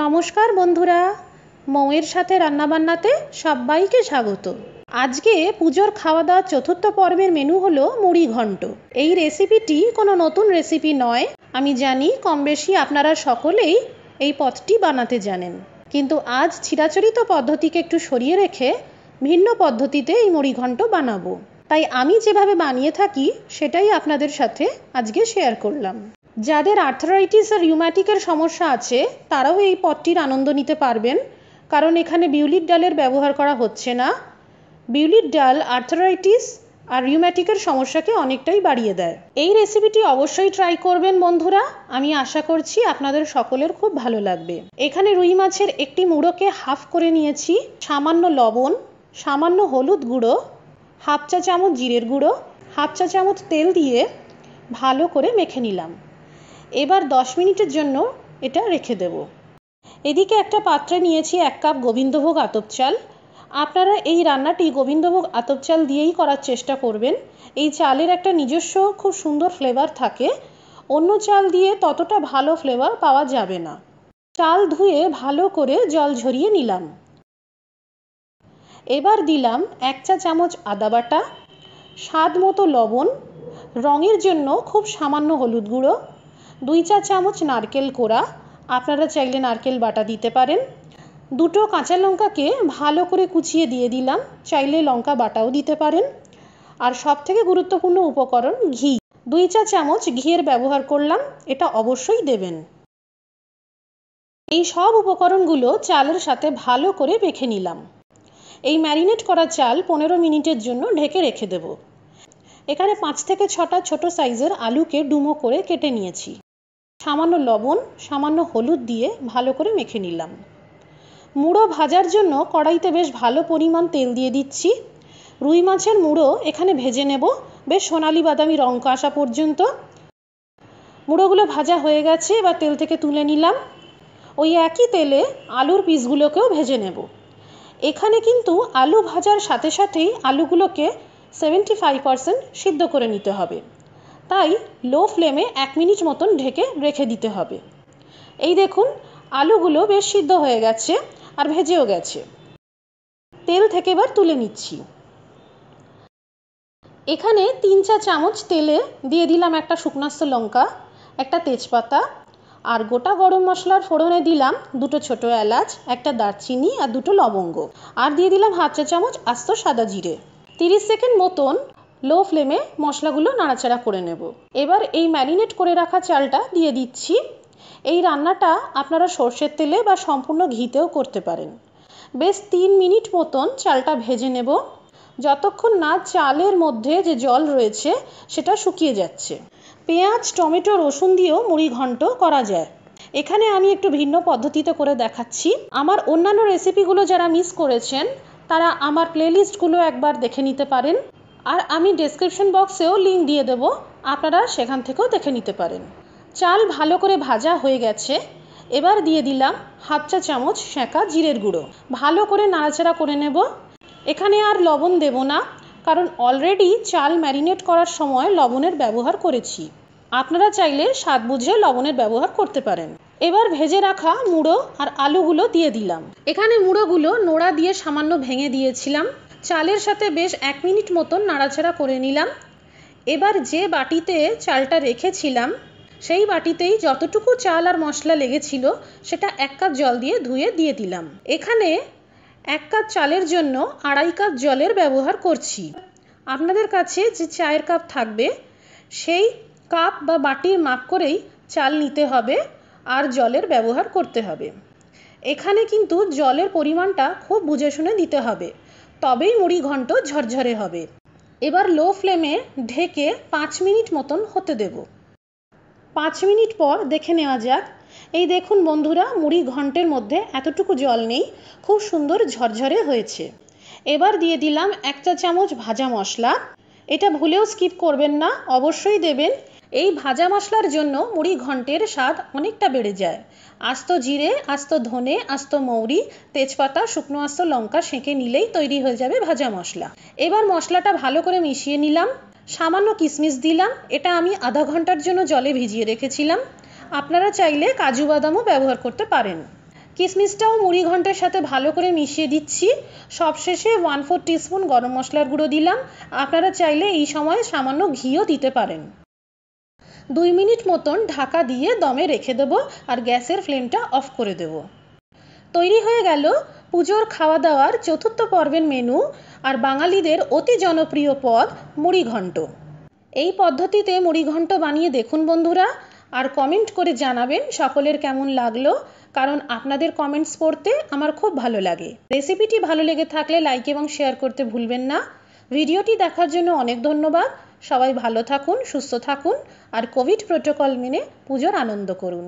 নমস্কার বন্ধুরা মৌয়ের সাথে রান্নাবান্নাতে সবাইকে স্বাগত আজকে পুজোর খাওয়া দাওয়ার চতুর্থ পর্বের মেনু হলো মুড়ি ঘন্ট এই রেসিপিটি কোনো নতুন রেসিপি নয় আমি জানি কম বেশি আপনারা সকলেই এই পথটি বানাতে জানেন কিন্তু আজ চিরাচরিত পদ্ধতিকে একটু সরিয়ে রেখে ভিন্ন পদ্ধতিতে এই মুড়ি ঘন্ট বানাবো তাই আমি যেভাবে বানিয়ে থাকি সেটাই আপনাদের সাথে আজকে শেয়ার করলাম যাদের আর্থারাইটিস আর রিউম্যাটিকের সমস্যা আছে তারাও এই পদটির আনন্দ নিতে পারবেন কারণ এখানে বিউলির ডালের ব্যবহার করা হচ্ছে না বিউলির ডাল আর্থারাইটিস আর রিউম্যাটিকের সমস্যাকে অনেকটাই বাড়িয়ে দেয় এই রেসিপিটি অবশ্যই ট্রাই করবেন বন্ধুরা আমি আশা করছি আপনাদের সকলের খুব ভালো লাগবে এখানে রুই মাছের একটি মুড়োকে হাফ করে নিয়েছি সামান্য লবণ সামান্য হলুদ গুঁড়ো হাফ চা চামচ জিরের গুঁড়ো হাফ চা চামচ তেল দিয়ে ভালো করে মেখে নিলাম এবার দশ মিনিটের জন্য এটা রেখে দেব এদিকে একটা পাত্রে নিয়েছি এক কাপ গোবিন্দভোগ আতপ চাল আপনারা এই রান্নাটি গোবিন্দভোগ আতপ চাল দিয়েই করার চেষ্টা করবেন এই চালের একটা নিজস্ব খুব সুন্দর ফ্লেভার থাকে অন্য চাল দিয়ে ততটা ভালো ফ্লেভার পাওয়া যাবে না চাল ধুয়ে ভালো করে জল ঝরিয়ে নিলাম এবার দিলাম এক চা চামচ আদা বাটা স্বাদ মতো লবণ রঙের জন্য খুব সামান্য হলুদ গুঁড়ো দুই চা চামচ নারকেল কোড়া আপনারা চাইলে নারকেল বাটা দিতে পারেন দুটো কাঁচা লঙ্কাকে ভালো করে কুচিয়ে দিয়ে দিলাম চাইলে লঙ্কা বাটাও দিতে পারেন আর সব থেকে গুরুত্বপূর্ণ উপকরণ ঘি দুই চা চামচ ঘিয়ের ব্যবহার করলাম এটা অবশ্যই দেবেন এই সব উপকরণগুলো চালের সাথে ভালো করে মেখে নিলাম এই ম্যারিনেট করা চাল পনেরো মিনিটের জন্য ঢেকে রেখে দেব এখানে পাঁচ থেকে ছটা ছোট সাইজের আলুকে ডুমো করে কেটে নিয়েছি সামান্য লবণ সামান্য হলুদ দিয়ে ভালো করে মেখে নিলাম মুড়ো ভাজার জন্য কড়াইতে বেশ ভালো পরিমাণ তেল দিয়ে দিচ্ছি রুই মাছের মুড়ো এখানে ভেজে নেব বেশ সোনালি বাদামি রঙ আসা পর্যন্ত মুড়োগুলো ভাজা হয়ে গেছে এবার তেল থেকে তুলে নিলাম ওই একই তেলে আলুর পিসগুলোকেও ভেজে নেব এখানে কিন্তু আলু ভাজার সাথে সাথেই আলুগুলোকে সেভেন্টি ফাইভ পারসেন্ট সিদ্ধ করে নিতে হবে তাই লো ফ্লেমে এক মিনিট মতন ঢেকে রেখে দিতে হবে এই দেখুন আলুগুলো বেশ সিদ্ধ হয়ে গেছে আর ভেজেও গেছে তেল থেকে এবার তুলে নিচ্ছি এখানে তিন চা চামচ তেলে দিয়ে দিলাম একটা শুকনাস্ত লঙ্কা একটা তেজপাতা আর গোটা গরম মশলার ফোড়নে দিলাম দুটো ছোট এলাচ একটা দারচিনি আর দুটো লবঙ্গ আর দিয়ে দিলাম হাফ চা চামচ আস্ত সাদা জিরে তিরিশ সেকেন্ড মতন লো ফ্লেমে মশলাগুলো নাড়াচাড়া করে নেব এবার এই ম্যারিনেট করে রাখা চালটা দিয়ে দিচ্ছি এই রান্নাটা আপনারা সর্ষের তেলে বা সম্পূর্ণ ঘিতেও করতে পারেন বেশ তিন মিনিট মতন চালটা ভেজে নেব যতক্ষণ না চালের মধ্যে যে জল রয়েছে সেটা শুকিয়ে যাচ্ছে পেঁয়াজ টমেটো রসুন দিয়েও মুড়ি ঘন্ট করা যায় এখানে আমি একটু ভিন্ন পদ্ধতিতে করে দেখাচ্ছি আমার অন্যান্য রেসিপিগুলো যারা মিস করেছেন তারা আমার প্লেলিস্টগুলো একবার দেখে নিতে পারেন আর আমি ডেসক্রিপশন বক্সেও লিঙ্ক দিয়ে দেবো আপনারা সেখান থেকেও দেখে নিতে পারেন চাল ভালো করে ভাজা হয়ে গেছে এবার দিয়ে দিলাম হাফ চা চামচ সেঁকা জিরের গুঁড়ো ভালো করে নাড়াচাড়া করে নেব এখানে আর লবণ দেব না কারণ অলরেডি চাল ম্যারিনেট করার সময় লবণের ব্যবহার করেছি আপনারা চাইলে স্বাদ বুঝে লবণের ব্যবহার করতে পারেন এবার ভেজে রাখা মুড়ো আর আলুগুলো দিয়ে দিলাম এখানে মুড়োগুলো নোড়া দিয়ে সামান্য ভেঙে দিয়েছিলাম চালের সাথে বেশ এক মিনিট মতন নাড়াচাড়া করে নিলাম এবার যে বাটিতে চালটা রেখেছিলাম সেই বাটিতেই যতটুকু চাল আর মশলা লেগেছিল সেটা এক কাপ জল দিয়ে ধুয়ে দিয়ে দিলাম এখানে এক কাপ চালের জন্য আড়াই কাপ জলের ব্যবহার করছি আপনাদের কাছে যে চায়ের কাপ থাকবে সেই কাপ বা বাটির মাপ করেই চাল নিতে হবে আর জলের ব্যবহার করতে হবে এখানে কিন্তু জলের পরিমাণটা খুব বুঝে শুনে দিতে হবে তবেই মুড়ি ঘন্ট ঝরঝরে হবে এবার লো ফ্লেমে ঢেকে পাঁচ মিনিট মতন হতে দেব পাঁচ মিনিট পর দেখে নেওয়া যাক এই দেখুন বন্ধুরা মুড়ি ঘন্টের মধ্যে এতটুকু জল নেই খুব সুন্দর ঝরঝরে হয়েছে এবার দিয়ে দিলাম এক চা চামচ ভাজা মশলা এটা ভুলেও স্কিপ করবেন না অবশ্যই দেবেন এই ভাজা মশলার জন্য মুড়ি ঘন্টের স্বাদ অনেকটা বেড়ে যায় আস্ত জিরে আস্ত ধনে আস্ত মৌরি তেজপাতা শুকনো আস্ত লঙ্কা সেঁকে নিলেই তৈরি হয়ে যাবে ভাজা মশলা এবার মশলাটা ভালো করে মিশিয়ে নিলাম সামান্য কিশমিশ দিলাম এটা আমি আধা ঘন্টার জন্য জলে ভিজিয়ে রেখেছিলাম আপনারা চাইলে কাজু বাদামও ব্যবহার করতে পারেন কিশমিশটাও মুড়ি ঘন্টার সাথে ভালো করে মিশিয়ে দিচ্ছি সবশেষে ওয়ান ফোর টিস্পুন গরম মশলার গুঁড়ো দিলাম আপনারা চাইলে এই সময় সামান্য ঘিও দিতে পারেন দুই মিনিট মতন ঢাকা দিয়ে দমে রেখে দেবো আর গ্যাসের ফ্লেমটা অফ করে দেব তৈরি হয়ে গেল পুজোর খাওয়া দাওয়ার চতুর্থ পর্বের মেনু আর বাঙালিদের অতি জনপ্রিয় পদ মুড়িঘণ্ট এই পদ্ধতিতে মুড়িঘণ্ট বানিয়ে দেখুন বন্ধুরা আর কমেন্ট করে জানাবেন সকলের কেমন লাগলো কারণ আপনাদের কমেন্টস পড়তে আমার খুব ভালো লাগে রেসিপিটি ভালো লেগে থাকলে লাইক এবং শেয়ার করতে ভুলবেন না ভিডিওটি দেখার জন্য অনেক ধন্যবাদ সবাই ভালো থাকুন সুস্থ থাকুন আর কোভিড প্রোটোকল মেনে পুজোর আনন্দ করুন